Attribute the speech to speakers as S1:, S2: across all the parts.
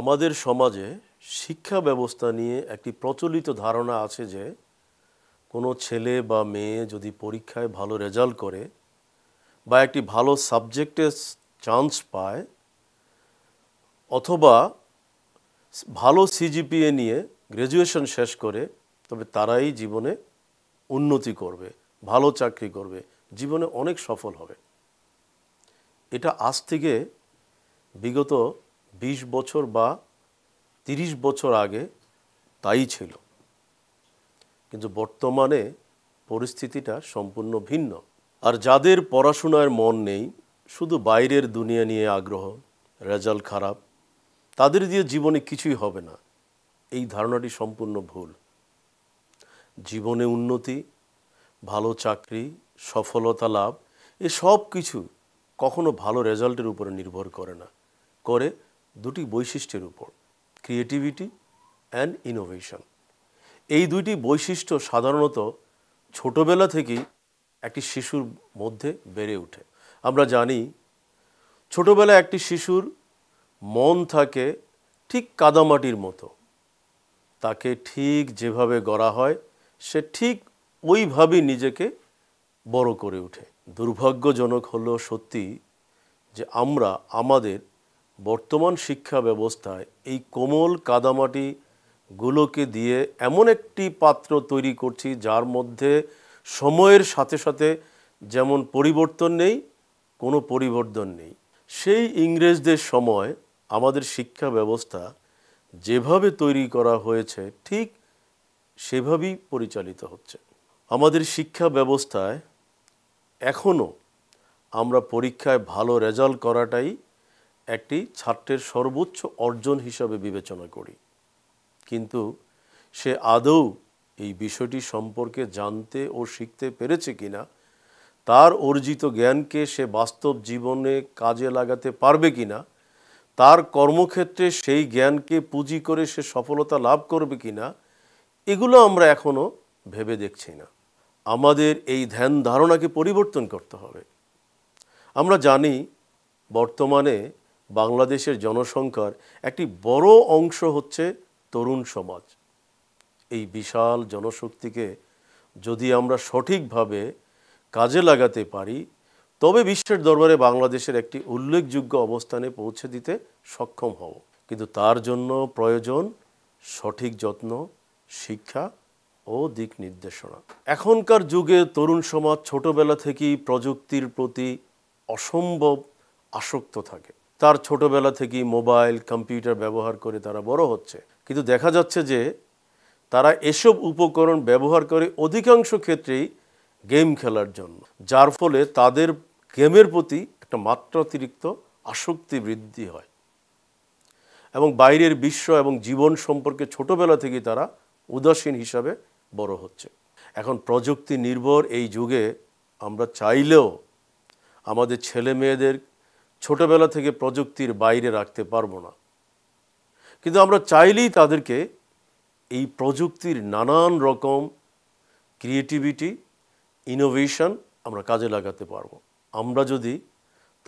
S1: আমাদের সমাজে শিক্ষা ব্যবস্থা নিয়ে একটি প্রচলিত ধারণা আছে যে কোনো ছেলে বা মেয়ে যদি পরীক্ষায় ভালো রেজাল্ট করে বা একটি ভালো সাবজেক্টে চান্স পায় অথবা ভালো সিজিপিএ নিয়ে গ্র্যাজুয়েশন শেষ করে তবে তারাই জীবনে উন্নতি করবে ভালো চাকরি করবে জীবনে অনেক সফল হবে এটা আজ থেকে বিগত ২০ বছর বা ৩০ বছর আগে তাই ছিল কিন্তু বর্তমানে পরিস্থিতিটা সম্পূর্ণ ভিন্ন আর যাদের পড়াশোনার মন নেই শুধু বাইরের দুনিয়া নিয়ে আগ্রহ রেজাল্ট খারাপ তাদের দিয়ে জীবনে কিছুই হবে না এই ধারণাটি সম্পূর্ণ ভুল জীবনে উন্নতি ভালো চাকরি সফলতা লাভ এ সব কিছু কখনো ভালো রেজাল্টের উপরে নির্ভর করে না করে দুটি বৈশিষ্ট্যের উপর ক্রিয়েটিভিটি অ্যান্ড ইনোভেশন এই দুইটি বৈশিষ্ট্য সাধারণত ছোটোবেলা থেকেই একটি শিশুর মধ্যে বেড়ে ওঠে আমরা জানি ছোটোবেলায় একটি শিশুর মন থাকে ঠিক কাদামাটির মতো তাকে ঠিক যেভাবে গড়া হয় সে ঠিক ওইভাবেই নিজেকে বড় করে ওঠে দুর্ভাগ্যজনক হলো সত্যি যে আমরা আমাদের বর্তমান শিক্ষা ব্যবস্থায় এই কোমল কাদামাটিগুলোকে দিয়ে এমন একটি পাত্র তৈরি করছি যার মধ্যে সময়ের সাথে সাথে যেমন পরিবর্তন নেই কোনো পরিবর্তন নেই সেই ইংরেজদের সময় আমাদের শিক্ষা ব্যবস্থা যেভাবে তৈরি করা হয়েছে ঠিক সেভাবেই পরিচালিত হচ্ছে আমাদের শিক্ষা ব্যবস্থায় এখনও আমরা পরীক্ষায় ভালো রেজাল্ট করাটাই একটি ছাত্রের সর্বোচ্চ অর্জন হিসাবে বিবেচনা করি কিন্তু সে আদৌ এই বিষয়টি সম্পর্কে জানতে ও শিখতে পেরেছে কিনা তার অর্জিত জ্ঞানকে সে বাস্তব জীবনে কাজে লাগাতে পারবে কিনা তার কর্মক্ষেত্রে সেই জ্ঞানকে পুঁজি করে সে সফলতা লাভ করবে কিনা এগুলো আমরা এখনও ভেবে দেখছি না আমাদের এই ধ্যান ধারণাকে পরিবর্তন করতে হবে আমরা জানি বর্তমানে বাংলাদেশের জনসংখ্যার একটি বড় অংশ হচ্ছে তরুণ সমাজ এই বিশাল জনশক্তিকে যদি আমরা সঠিকভাবে কাজে লাগাতে পারি তবে বিশ্বের দরবারে বাংলাদেশের একটি উল্লেখযোগ্য অবস্থানে পৌঁছে দিতে সক্ষম হব কিন্তু তার জন্য প্রয়োজন সঠিক যত্ন শিক্ষা ও দিক নির্দেশনা এখনকার যুগে তরুণ সমাজ ছোটবেলা থেকেই প্রযুক্তির প্রতি অসম্ভব আসক্ত থাকে তার ছোটোবেলা থেকেই মোবাইল কম্পিউটার ব্যবহার করে তারা বড় হচ্ছে কিন্তু দেখা যাচ্ছে যে তারা এসব উপকরণ ব্যবহার করে অধিকাংশ ক্ষেত্রেই গেম খেলার জন্য যার ফলে তাদের গেমের প্রতি একটা মাত্রাতিরিক্ত আসক্তি বৃদ্ধি হয় এবং বাইরের বিশ্ব এবং জীবন সম্পর্কে ছোটোবেলা থেকেই তারা উদাসীন হিসাবে বড় হচ্ছে এখন প্রযুক্তি নির্ভর এই যুগে আমরা চাইলেও আমাদের ছেলে মেয়েদের ছোটবেলা থেকে প্রযুক্তির বাইরে রাখতে পারবো না কিন্তু আমরা চাইলেই তাদেরকে এই প্রযুক্তির নানান রকম ক্রিয়েটিভিটি ইনোভেশন আমরা কাজে লাগাতে পারবো আমরা যদি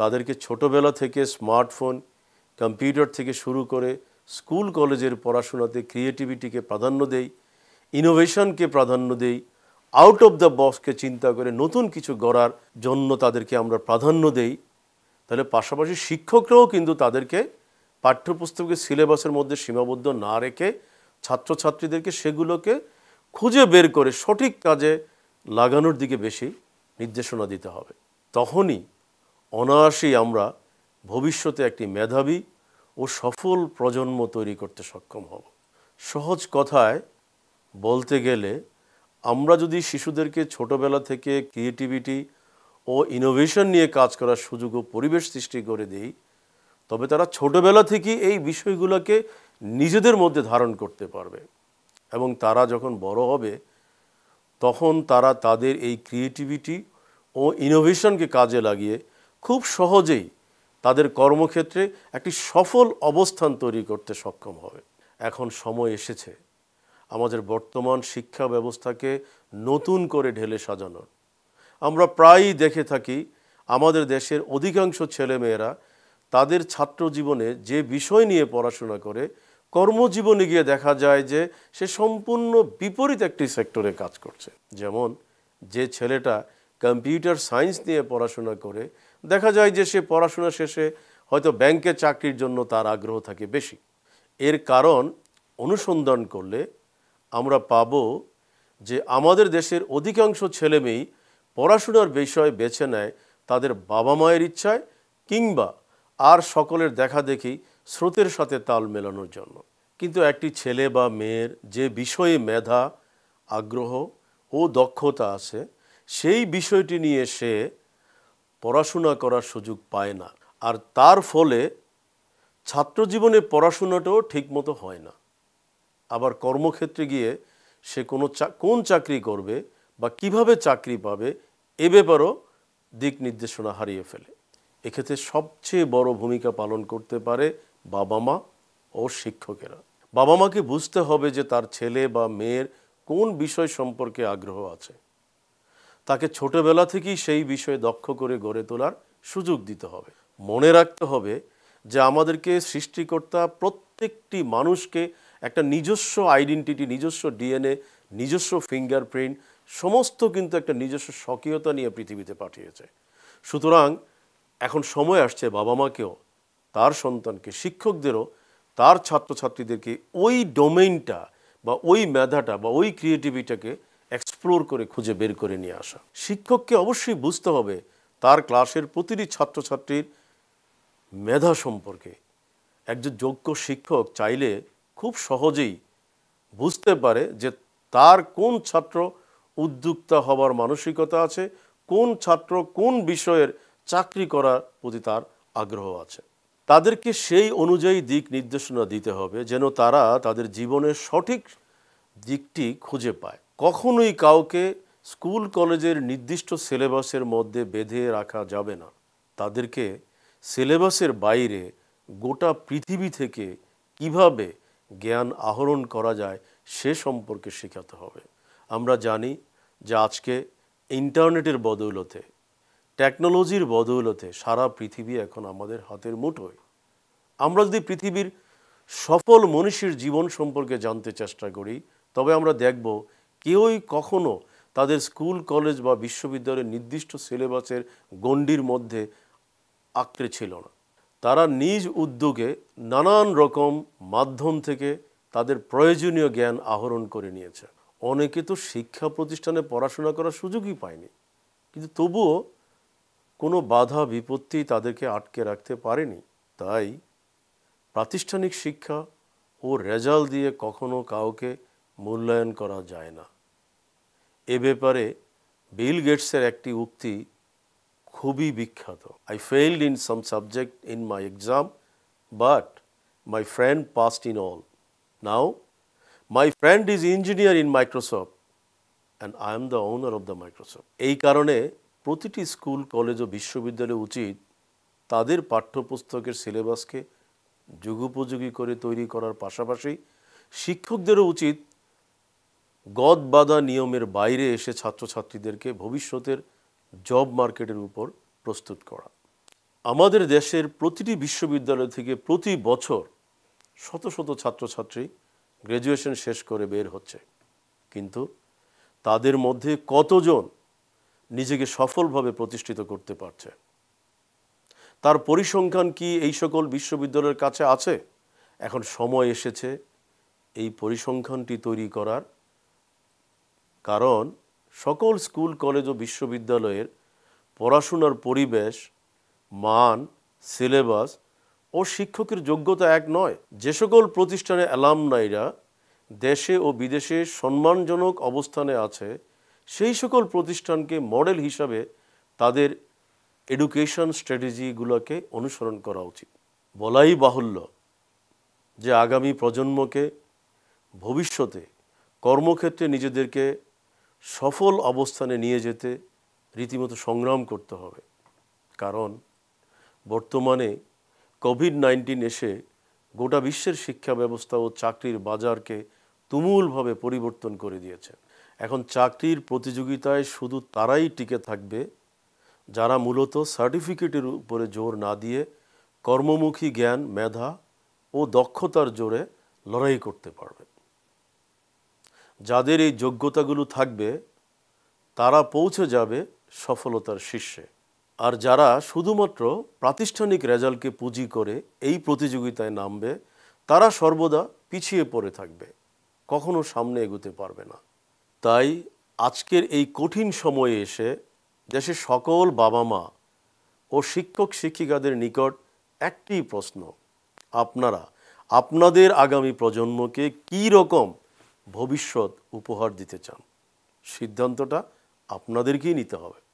S1: তাদেরকে ছোটবেলা থেকে স্মার্টফোন কম্পিউটার থেকে শুরু করে স্কুল কলেজের পড়াশোনাতে ক্রিয়েটিভিটিকে প্রাধান্য দেই ইনোভেশনকে প্রাধান্য দেই আউট অফ দ্য বক্সকে চিন্তা করে নতুন কিছু গড়ার জন্য তাদেরকে আমরা প্রাধান্য দেই তাহলে পাশাপাশি শিক্ষকরাও কিন্তু তাদেরকে পাঠ্যপুস্তকের সিলেবাসের মধ্যে সীমাবদ্ধ না রেখে ছাত্রছাত্রীদেরকে সেগুলোকে খুঁজে বের করে সঠিক কাজে লাগানোর দিকে বেশি নির্দেশনা দিতে হবে তখনই অনায়াসেই আমরা ভবিষ্যতে একটি মেধাবী ও সফল প্রজন্ম তৈরি করতে সক্ষম হব সহজ কথায় বলতে গেলে আমরা যদি শিশুদেরকে ছোটবেলা থেকে ক্রিয়েটিভিটি ও ইনোভেশন নিয়ে কাজ করার সুযোগ ও পরিবেশ সৃষ্টি করে দেই তবে তারা ছোটবেলা থেকে এই বিষয়গুলোকে নিজেদের মধ্যে ধারণ করতে পারবে এবং তারা যখন বড় হবে তখন তারা তাদের এই ক্রিয়েটিভিটি ও ইনোভেশনকে কাজে লাগিয়ে খুব সহজেই তাদের কর্মক্ষেত্রে একটি সফল অবস্থান তৈরি করতে সক্ষম হবে এখন সময় এসেছে আমাদের বর্তমান শিক্ষা ব্যবস্থাকে নতুন করে ঢেলে সাজানোর আমরা প্রায়ই দেখে থাকি আমাদের দেশের অধিকাংশ ছেলেমেয়েরা তাদের ছাত্র জীবনে যে বিষয় নিয়ে পড়াশোনা করে কর্মজীবনে গিয়ে দেখা যায় যে সে সম্পূর্ণ বিপরীত একটি সেক্টরে কাজ করছে যেমন যে ছেলেটা কম্পিউটার সায়েন্স নিয়ে পড়াশোনা করে দেখা যায় যে সে পড়াশোনা শেষে হয়তো ব্যাংকে চাকরির জন্য তার আগ্রহ থাকে বেশি এর কারণ অনুসন্ধান করলে আমরা পাব যে আমাদের দেশের অধিকাংশ ছেলেমেয়েই পড়াশোনার বিষয় বেছে নেয় তাদের বাবা মায়ের ইচ্ছায় কিংবা আর সকলের দেখা দেখি স্রোতের সাথে তাল মেলানোর জন্য কিন্তু একটি ছেলে বা মেয়ের যে বিষয়ে মেধা আগ্রহ ও দক্ষতা আছে সেই বিষয়টি নিয়ে সে পড়াশোনা করার সুযোগ পায় না আর তার ফলে ছাত্র জীবনে পড়াশোনাটাও ঠিকমতো হয় না আবার কর্মক্ষেত্রে গিয়ে সে কোনো চা কোন চাকরি করবে বা কিভাবে চাকরি পাবে এ ব্যাপারও দিক নির্দেশনা হারিয়ে ফেলে এক্ষেত্রে সবচেয়ে বড় ভূমিকা পালন করতে পারে বাবা মা ও শিক্ষকেরা বাবা মাকে বুঝতে হবে যে তার ছেলে বা মেয়ের কোন বিষয় সম্পর্কে আগ্রহ আছে তাকে ছোটবেলা থেকেই সেই বিষয়ে দক্ষ করে গড়ে তোলার সুযোগ দিতে হবে মনে রাখতে হবে যে আমাদেরকে সৃষ্টিকর্তা প্রত্যেকটি মানুষকে একটা নিজস্ব আইডেন্টিটি নিজস্ব ডিএনএ নিজস্ব ফিঙ্গারপ্রিন্ট সমস্ত কিন্তু একটা নিজস্ব স্বকীয়তা নিয়ে পৃথিবীতে পাঠিয়েছে সুতরাং এখন সময় আসছে বাবা মাকেও তার সন্তানকে শিক্ষকদেরও তার ছাত্রছাত্রীদেরকে ওই ডোমেইনটা বা ওই মেধাটা বা ওই ক্রিয়েটিভিটাকে এক্সপ্লোর করে খুঁজে বের করে নিয়ে আসা শিক্ষককে অবশ্যই বুঝতে হবে তার ক্লাসের প্রতিটি ছাত্রছাত্রীর মেধা সম্পর্কে একজন যোগ্য শিক্ষক চাইলে খুব সহজেই বুঝতে পারে যে তার কোন ছাত্র উদ্যোক্তা হবার মানসিকতা আছে কোন ছাত্র কোন বিষয়ের চাকরি করার প্রতি তার আগ্রহ আছে তাদেরকে সেই অনুযায়ী দিক নির্দেশনা দিতে হবে যেন তারা তাদের জীবনের সঠিক দিকটি খুঁজে পায় কখনোই কাউকে স্কুল কলেজের নির্দিষ্ট সিলেবাসের মধ্যে বেঁধে রাখা যাবে না তাদেরকে সিলেবাসের বাইরে গোটা পৃথিবী থেকে কিভাবে জ্ঞান আহরণ করা যায় সে সম্পর্কে শেখাতে হবে আমরা জানি যা আজকে ইন্টারনেটের বদৌলতে টেকনোলজির বদৌলতে সারা পৃথিবী এখন আমাদের হাতের মুঠোয় আমরা যদি পৃথিবীর সফল মনীষীর জীবন সম্পর্কে জানতে চেষ্টা করি তবে আমরা দেখব কেউই কখনো তাদের স্কুল কলেজ বা বিশ্ববিদ্যালয়ের নির্দিষ্ট সিলেবাসের গণ্ডির মধ্যে আঁকড়ে ছিল না তারা নিজ উদ্যোগে নানান রকম মাধ্যম থেকে তাদের প্রয়োজনীয় জ্ঞান আহরণ করে নিয়েছে অনেকে তো শিক্ষা প্রতিষ্ঠানে পড়াশোনা করার সুযোগই পায়নি কিন্তু তবুও কোনো বাধা বিপত্তি তাদেরকে আটকে রাখতে পারেনি তাই প্রাতিষ্ঠানিক শিক্ষা ও রেজাল্ট দিয়ে কখনো কাউকে মূল্যায়ন করা যায় না এ ব্যাপারে বিল গেটসের একটি উক্তি খুবই বিখ্যাত I failed in some subject in my exam but my friend passed in all now my friend is engineer in Microsoft and I am the owner of the Microsoft এই কারণে প্রতিটি স্কুল কলেজ ও বিশ্ববিদ্যালয় উচিত তাদের পাঠ্যপুস্তকের সিলেবাসকে যুগোপযোগী করে তৈরি করার পাশাপাশি শিক্ষকদেরও উচিত গদ বাধা নিয়মের বাইরে এসে ছাত্রছাত্রীদেরকে ভবিষ্যতের জব মার্কেটের উপর প্রস্তুত করা আমাদের দেশের প্রতিটি বিশ্ববিদ্যালয় থেকে প্রতি বছর শত শত ছাত্রছাত্রী গ্র্যাজুয়েশন শেষ করে বের হচ্ছে কিন্তু তাদের মধ্যে কতজন নিজেকে সফলভাবে প্রতিষ্ঠিত করতে পারছে তার পরিসংখ্যান কি এই সকল বিশ্ববিদ্যালয়ের কাছে আছে এখন সময় এসেছে এই পরিসংখ্যানটি তৈরি করার কারণ সকল স্কুল কলেজ ও বিশ্ববিদ্যালয়ের পড়াশোনার পরিবেশ মান সিলেবাস ও শিক্ষকের যোগ্যতা এক নয় যে সকল প্রতিষ্ঠানে অ্যালামনাইরা দেশে ও বিদেশে সম্মানজনক অবস্থানে আছে সেই সকল প্রতিষ্ঠানকে মডেল হিসাবে তাদের এডুকেশন স্ট্র্যাটেজিগুলোকে অনুসরণ করা উচিত বলাই বাহুল্য যে আগামী প্রজন্মকে ভবিষ্যতে কর্মক্ষেত্রে নিজেদেরকে সফল অবস্থানে নিয়ে যেতে রীতিমতো সংগ্রাম করতে হবে কারণ বর্তমানে কোভিড নাইন্টিন এসে গোটা বিশ্বের শিক্ষা ব্যবস্থা ও চাকরির বাজারকে তুমুলভাবে পরিবর্তন করে দিয়েছে এখন চাকরির প্রতিযোগিতায় শুধু তারাই টিকে থাকবে যারা মূলত সার্টিফিকেটের উপরে জোর না দিয়ে কর্মমুখী জ্ঞান মেধা ও দক্ষতার জোরে লড়াই করতে পারবে যাদের এই যোগ্যতাগুলো থাকবে তারা পৌঁছে যাবে সফলতার শীর্ষে আর যারা শুধুমাত্র প্রাতিষ্ঠানিক রেজাল্টকে পুঁজি করে এই প্রতিযোগিতায় নামবে তারা সর্বদা পিছিয়ে পড়ে থাকবে কখনো সামনে এগোতে পারবে না তাই আজকের এই কঠিন সময়ে এসে দেশে সকল বাবা মা ও শিক্ষক শিক্ষিকাদের নিকট একটি প্রশ্ন আপনারা আপনাদের আগামী প্রজন্মকে কি রকম ভবিষ্যৎ উপহার দিতে চান সিদ্ধান্তটা আপনাদেরকেই নিতে হবে